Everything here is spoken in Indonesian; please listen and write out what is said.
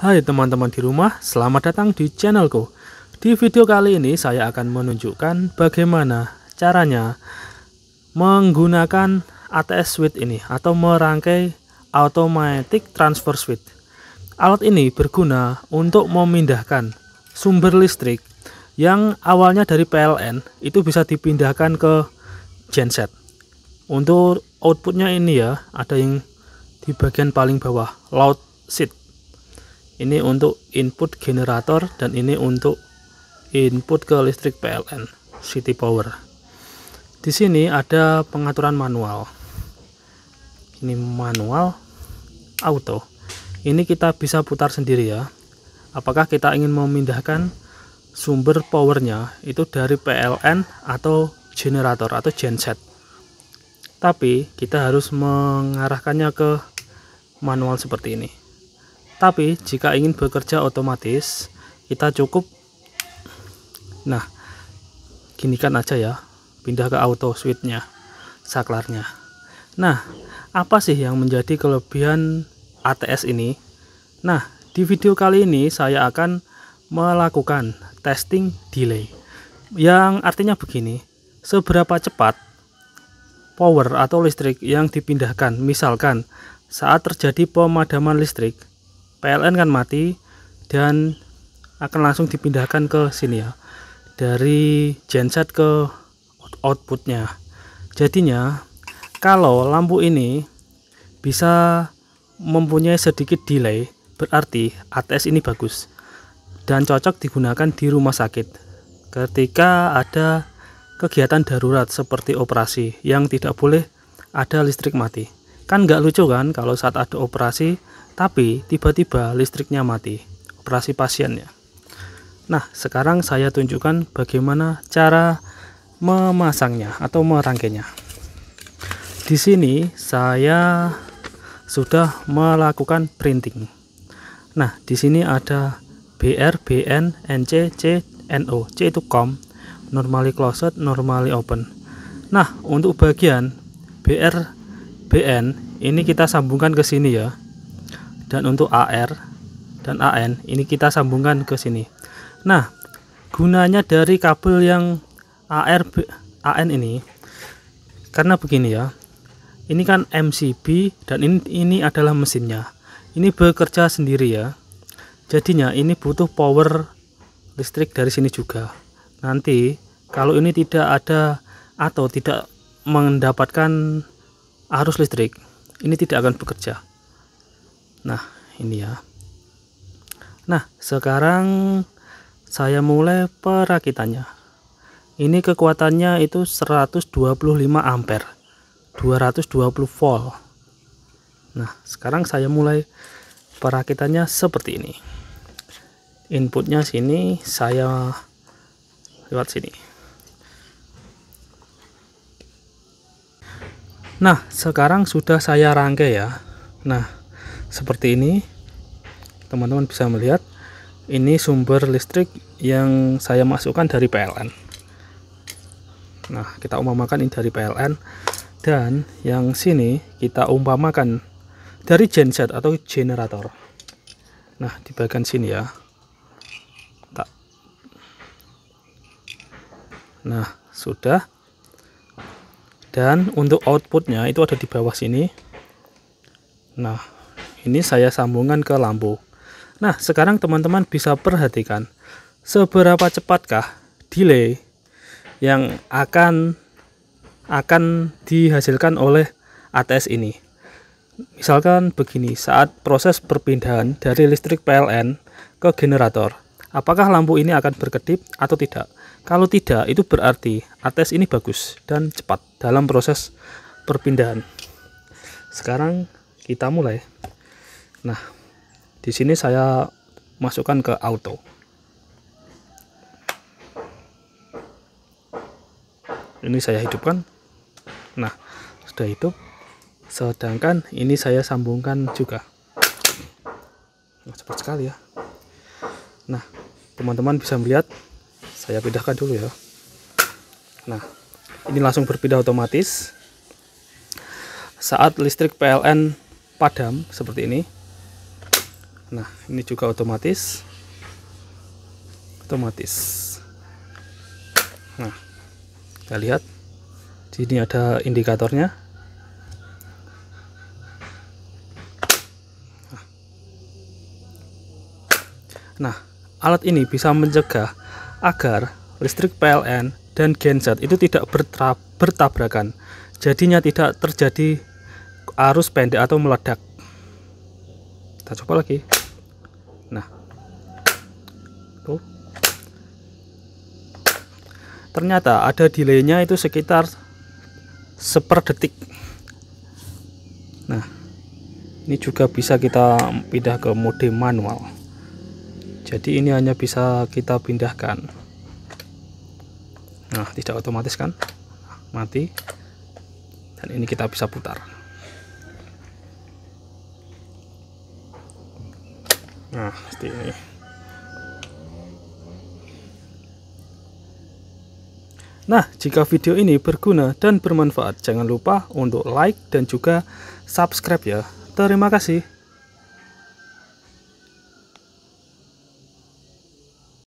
Hai teman-teman di rumah, selamat datang di channelku. Di video kali ini saya akan menunjukkan bagaimana caranya menggunakan ATS switch ini atau merangkai Automatic Transfer switch. Alat ini berguna untuk memindahkan sumber listrik yang awalnya dari PLN itu bisa dipindahkan ke genset. Untuk outputnya ini ya, ada yang di bagian paling bawah, load seat ini untuk input generator dan ini untuk input ke listrik PLN city power di sini ada pengaturan manual ini manual auto ini kita bisa putar sendiri ya apakah kita ingin memindahkan sumber powernya itu dari PLN atau generator atau genset tapi kita harus mengarahkannya ke manual seperti ini tapi jika ingin bekerja otomatis kita cukup nah gini kan aja ya pindah ke auto switchnya saklarnya nah apa sih yang menjadi kelebihan ATS ini nah di video kali ini saya akan melakukan testing delay yang artinya begini seberapa cepat power atau listrik yang dipindahkan misalkan saat terjadi pemadaman listrik PLN kan mati dan akan langsung dipindahkan ke sini ya dari genset ke outputnya jadinya kalau lampu ini bisa mempunyai sedikit delay berarti ATS ini bagus dan cocok digunakan di rumah sakit ketika ada kegiatan darurat seperti operasi yang tidak boleh ada listrik mati Kan nggak lucu kan kalau saat ada operasi, tapi tiba-tiba listriknya mati, operasi pasiennya. Nah, sekarang saya tunjukkan bagaimana cara memasangnya atau merangkainya. Di sini saya sudah melakukan printing. Nah, di sini ada BR, BN, NC, C, NO. C itu com, normally closed, normally open. Nah, untuk bagian BR, BN ini kita sambungkan ke sini ya dan untuk AR dan AN ini kita sambungkan ke sini nah gunanya dari kabel yang AR AN ini karena begini ya ini kan MCB dan ini, ini adalah mesinnya ini bekerja sendiri ya jadinya ini butuh power listrik dari sini juga nanti kalau ini tidak ada atau tidak mendapatkan arus listrik ini tidak akan bekerja nah ini ya nah sekarang saya mulai perakitannya ini kekuatannya itu 125 ampere 220 volt nah sekarang saya mulai perakitannya seperti ini inputnya sini saya lewat sini Nah, sekarang sudah saya rangkai ya. Nah, seperti ini. Teman-teman bisa melihat ini sumber listrik yang saya masukkan dari PLN. Nah, kita umpamakan ini dari PLN dan yang sini kita umpamakan dari genset atau generator. Nah, di bagian sini ya. Nah, sudah dan untuk outputnya itu ada di bawah sini nah ini saya sambungan ke lampu nah sekarang teman-teman bisa perhatikan seberapa cepatkah delay yang akan akan dihasilkan oleh ATS ini misalkan begini saat proses perpindahan dari listrik PLN ke generator apakah lampu ini akan berkedip atau tidak kalau tidak, itu berarti ATS ini bagus dan cepat dalam proses perpindahan. Sekarang kita mulai. Nah, di sini saya masukkan ke auto. Ini saya hidupkan. Nah, sudah hidup. Sedangkan ini saya sambungkan juga. cepat sekali ya. Nah, teman-teman bisa melihat saya pindahkan dulu ya nah ini langsung berpindah otomatis saat listrik PLN padam seperti ini nah ini juga otomatis otomatis nah kita lihat di sini ada indikatornya nah alat ini bisa mencegah agar listrik PLN dan genset itu tidak bertabrakan jadinya tidak terjadi arus pendek atau meledak kita coba lagi nah tuh ternyata ada delaynya itu sekitar seper detik nah ini juga bisa kita pindah ke mode manual jadi ini hanya bisa kita pindahkan nah tidak otomatis kan mati dan ini kita bisa putar nah seperti ini Nah, jika video ini berguna dan bermanfaat, jangan lupa untuk like dan juga subscribe ya. Terima kasih.